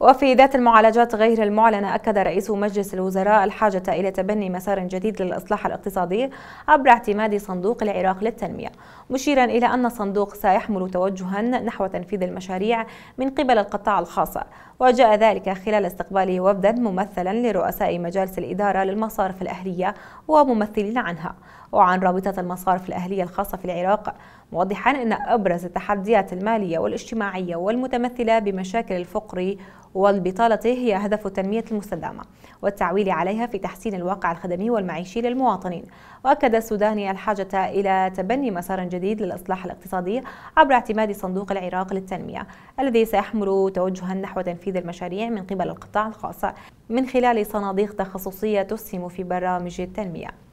وفي ذات المعالجات غير المعلنة أكد رئيس مجلس الوزراء الحاجة إلى تبني مسار جديد للإصلاح الاقتصادي عبر اعتماد صندوق العراق للتنمية مشيرا إلى أن الصندوق سيحمل توجها نحو تنفيذ المشاريع من قبل القطاع الخاص وجاء ذلك خلال استقبال وفدا ممثلا لرؤساء مجالس الإدارة للمصارف الأهلية وممثلين عنها وعن رابطة المصارف الأهلية الخاصة في العراق موضحا أن أبرز التحديات المالية والاجتماعية والمتمثلة بمشاكل الفقر والبطالة هي هدف التنمية المستدامة والتعويل عليها في تحسين الواقع الخدمي والمعيشي للمواطنين وأكد السوداني الحاجة إلى تبني مسار جديد للإصلاح الاقتصادي عبر اعتماد صندوق العراق للتنمية الذي سيحمل توجها نحو تنفيذ المشاريع من قبل القطاع الخاص من خلال صناديق تخصصية تسهم في برامج التنمية